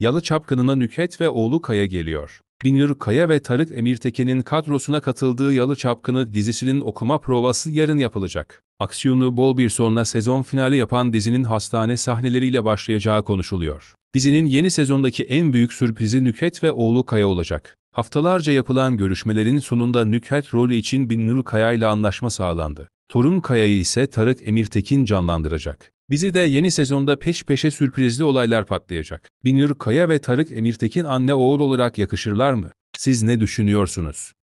Yalı Çapkını'na Nükhet ve oğlu Kaya geliyor. Binur Kaya ve Tarık Emirtekin'in kadrosuna katıldığı Yalı Çapkını dizisinin okuma provası yarın yapılacak. Aksiyonu bol bir sonla sezon finali yapan dizinin hastane sahneleriyle başlayacağı konuşuluyor. Dizinin yeni sezondaki en büyük sürprizi Nükhet ve oğlu Kaya olacak. Haftalarca yapılan görüşmelerin sonunda Nükhet rolü için Binur Kaya ile anlaşma sağlandı. Torun Kaya'yı ise Tarık Emirtekin canlandıracak. Bizi de yeni sezonda peş peşe sürprizli olaylar patlayacak. Binur Kaya ve Tarık Emirtekin anne oğul olarak yakışırlar mı? Siz ne düşünüyorsunuz?